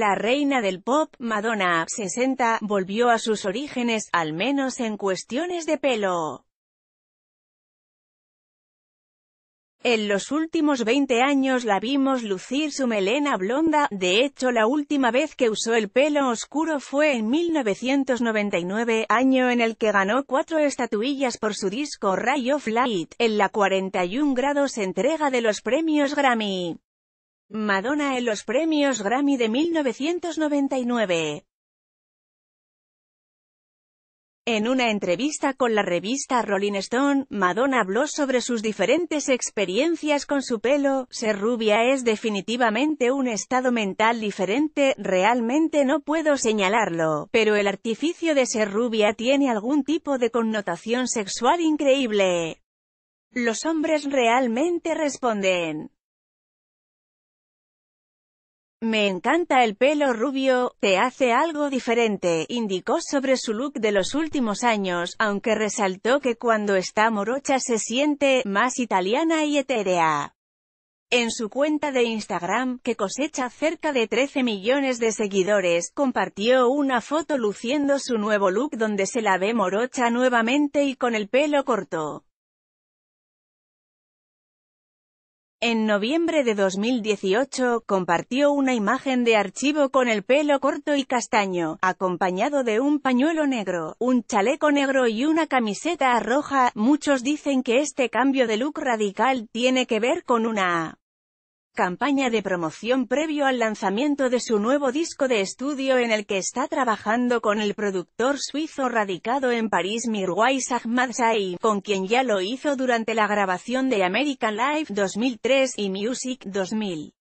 La reina del pop, Madonna, 60, volvió a sus orígenes, al menos en cuestiones de pelo. En los últimos 20 años la vimos lucir su melena blonda, de hecho la última vez que usó el pelo oscuro fue en 1999, año en el que ganó cuatro estatuillas por su disco Ray of Light, en la 41 grados entrega de los premios Grammy. Madonna en los premios Grammy de 1999. En una entrevista con la revista Rolling Stone, Madonna habló sobre sus diferentes experiencias con su pelo. Ser rubia es definitivamente un estado mental diferente, realmente no puedo señalarlo, pero el artificio de ser rubia tiene algún tipo de connotación sexual increíble. Los hombres realmente responden. Me encanta el pelo rubio, te hace algo diferente, indicó sobre su look de los últimos años, aunque resaltó que cuando está morocha se siente más italiana y etérea. En su cuenta de Instagram, que cosecha cerca de 13 millones de seguidores, compartió una foto luciendo su nuevo look donde se la ve morocha nuevamente y con el pelo corto. En noviembre de 2018, compartió una imagen de archivo con el pelo corto y castaño, acompañado de un pañuelo negro, un chaleco negro y una camiseta roja. Muchos dicen que este cambio de look radical tiene que ver con una campaña de promoción previo al lanzamiento de su nuevo disco de estudio en el que está trabajando con el productor suizo radicado en París Mirwais Ahmad Zay, con quien ya lo hizo durante la grabación de American Life 2003 y Music 2000.